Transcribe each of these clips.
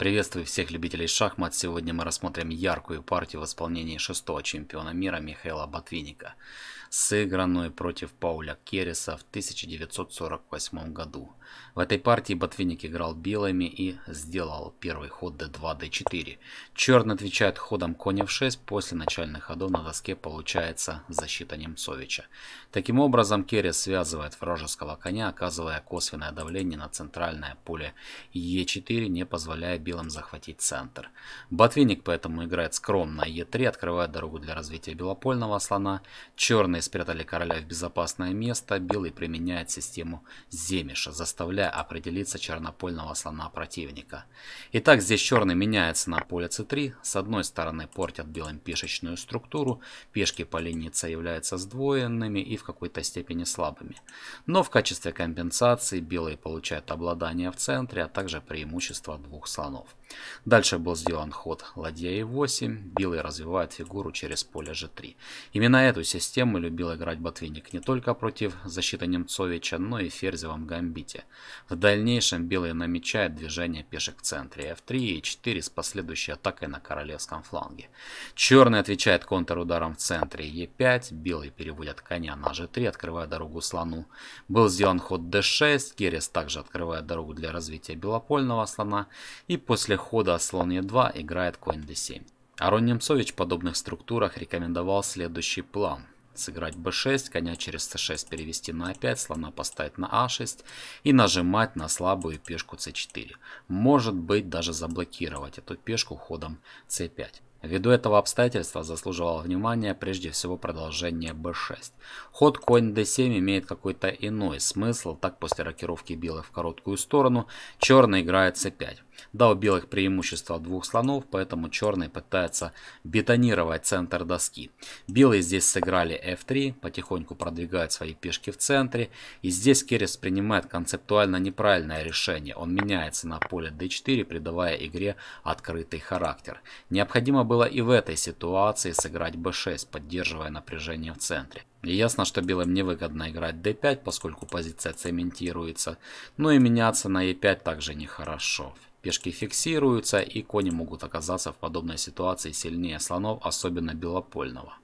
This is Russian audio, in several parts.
Приветствую всех любителей шахмат. Сегодня мы рассмотрим яркую партию в исполнении шестого чемпиона мира Михаила Ботвинника, сыгранную против Пауля Кереса в 1948 году. В этой партии Ботвинник играл белыми и сделал первый ход d2, d4. Черный отвечает ходом коня в 6 после начальных ходов на доске получается защита Немцовича. Таким образом, Керри связывает вражеского коня, оказывая косвенное давление на центральное поле e4, не позволяя белым захватить центр. Ботвинник поэтому играет скромно e3, открывая дорогу для развития белопольного слона. Черные спрятали короля в безопасное место, белый применяет систему Земиша, заставляя заставляя определиться чернопольного слона противника. Итак, здесь черный меняется на поле c3. С одной стороны портят белым пешечную структуру, пешки по линии c являются сдвоенными и в какой-то степени слабыми. Но в качестве компенсации белые получают обладание в центре, а также преимущество двух слонов. Дальше был сделан ход ладья e8, белые развивают фигуру через поле g3. Именно эту систему любил играть Ботвинник не только против защиты Немцовича, но и Ферзевом гамбите. В дальнейшем белые намечают движение пешек в центре f3 и e4 с последующей атакой на королевском фланге. Черный отвечает контрударом в центре e5, белые переводят коня на g3, открывая дорогу слону. Был сделан ход d6, Герес также открывает дорогу для развития белопольного слона и после хода слон Е2 играет конь d7. Арон Немцович в подобных структурах рекомендовал следующий план. Сыграть b6, коня через c6 перевести на a5, а слона поставить на a6 а и нажимать на слабую пешку c4. Может быть даже заблокировать эту пешку ходом c5. Ввиду этого обстоятельства заслуживало внимания прежде всего продолжение b6. Ход конь d7 имеет какой-то иной смысл, так после рокировки белых в короткую сторону черный играет c5. Да, у белых преимущество двух слонов, поэтому черные пытаются бетонировать центр доски. Белые здесь сыграли f3, потихоньку продвигают свои пешки в центре. И здесь Керес принимает концептуально неправильное решение. Он меняется на поле d4, придавая игре открытый характер. Необходимо было и в этой ситуации сыграть b6, поддерживая напряжение в центре. И ясно, что белым невыгодно играть d5, поскольку позиция цементируется. но ну и меняться на e5 также нехорошо. Пешки фиксируются, и кони могут оказаться в подобной ситуации сильнее слонов, особенно белопольного.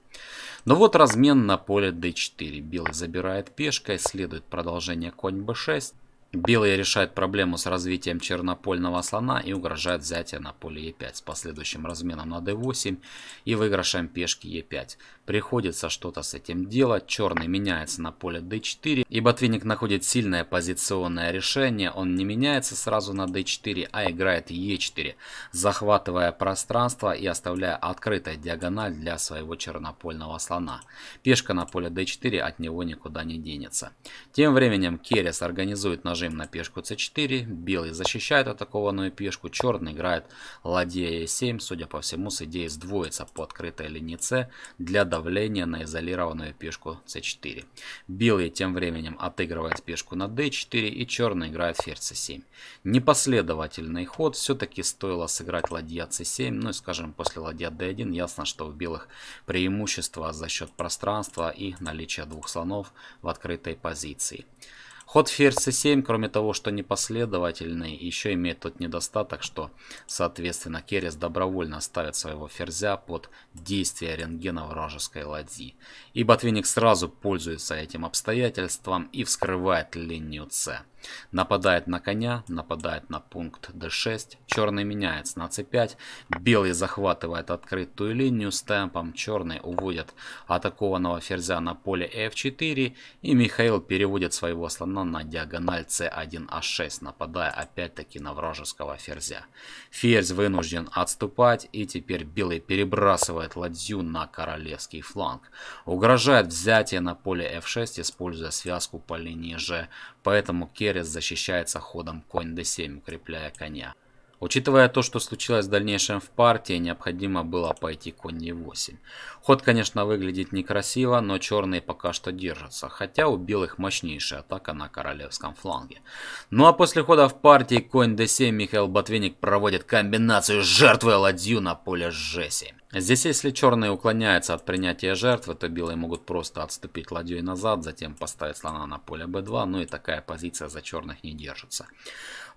Но ну вот размен на поле d4. Белый забирает пешкой, следует продолжение конь b6. Белые решают проблему с развитием чернопольного слона и угрожают взятие на поле e5 с последующим разменом на d8 и выигрышем пешки e5. Приходится что-то с этим делать. Черный меняется на поле d4, и ботвинник находит сильное позиционное решение. Он не меняется сразу на d4, а играет e4, захватывая пространство и оставляя открытой диагональ для своего чернопольного слона. Пешка на поле d4 от него никуда не денется. Тем временем Керес организует нажатие нажим на пешку c4, белый защищает атакованную пешку, черный играет ладья e7, судя по всему с идеей сдвоится по открытой линии c для давления на изолированную пешку c4. Белый тем временем отыгрывает пешку на d4 и черный играет ферзь c7. Непоследовательный ход, все-таки стоило сыграть ладья c7, ну и скажем после ладья d1 ясно, что у белых преимущество за счет пространства и наличия двух слонов в открытой позиции. Ход ферзь c7, кроме того, что непоследовательный, еще имеет тот недостаток, что, соответственно, Керес добровольно ставит своего ферзя под действие рентгена вражеской ладьи. И Ботвинник сразу пользуется этим обстоятельством и вскрывает линию c, Нападает на коня, нападает на пункт d6, черный меняется на c5, белый захватывает открытую линию с темпом, черный уводит атакованного ферзя на поле f4 и Михаил переводит своего слона Ворона на диагональ c1h6, а нападая опять-таки на вражеского ферзя. Ферзь вынужден отступать, и теперь белый перебрасывает ладью на королевский фланг. Угрожает взятие на поле f6, используя связку по линии g, поэтому Керес защищается ходом конь d7, укрепляя коня. Учитывая то, что случилось в дальнейшем в партии, необходимо было пойти конь e8. Ход, конечно, выглядит некрасиво, но черные пока что держатся, хотя у белых мощнейшая атака на королевском фланге. Ну а после хода в партии конь d7 Михаил Ботвинник проводит комбинацию жертвы ладью на поле g7. Здесь если черные уклоняются от принятия жертвы, то белые могут просто отступить ладьей назад, затем поставить слона на поле b2, ну и такая позиция за черных не держится.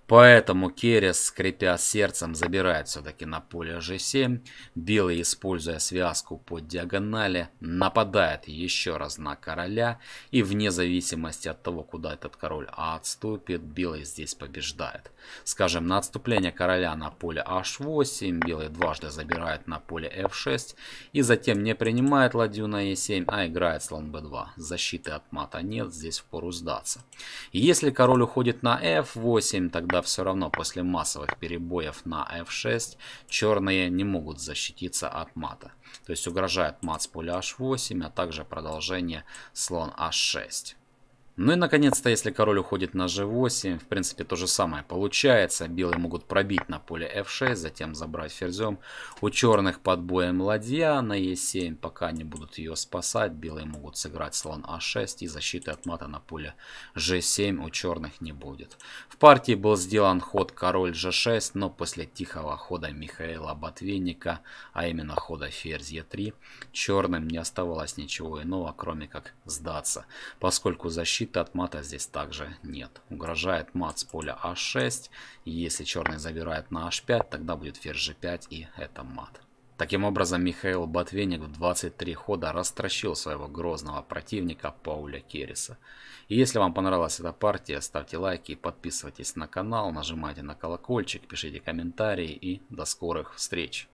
Поэтому Керес, скрипя сердцем, забирает все-таки на поле g7. Белый, используя связку по диагонали, нападает еще раз на короля. И вне зависимости от того, куда этот король отступит, белый здесь побеждает. Скажем, на отступление короля на поле h8, белый дважды забирает на поле f6 и затем не принимает ладью на e7, а играет слон b2. Защиты от мата нет, здесь впору сдаться. Если король уходит на f8, тогда все равно после массовых перебоев на f6 черные не могут защититься от мата. То есть угрожает мат с поля h8, а также продолжение слон h6. Ну и наконец-то, если король уходит на g8, в принципе то же самое получается. Белые могут пробить на поле f6, затем забрать ферзем. У черных под боем ладья на e7, пока они будут ее спасать. Белые могут сыграть слон a6 а и защиты от мата на поле g7 у черных не будет. В партии был сделан ход король g6, но после тихого хода Михаила Ботвинника, а именно хода ферзь e3, черным не оставалось ничего иного, кроме как сдаться, поскольку защита Защиты от мата здесь также нет. Угрожает мат с поля А6. Если черный забирает на H5, тогда будет ферзь G5 и это мат. Таким образом, Михаил Ботвенник в 23 хода растращил своего грозного противника Пауля Керриса. И если вам понравилась эта партия, ставьте лайки, подписывайтесь на канал, нажимайте на колокольчик, пишите комментарии и до скорых встреч!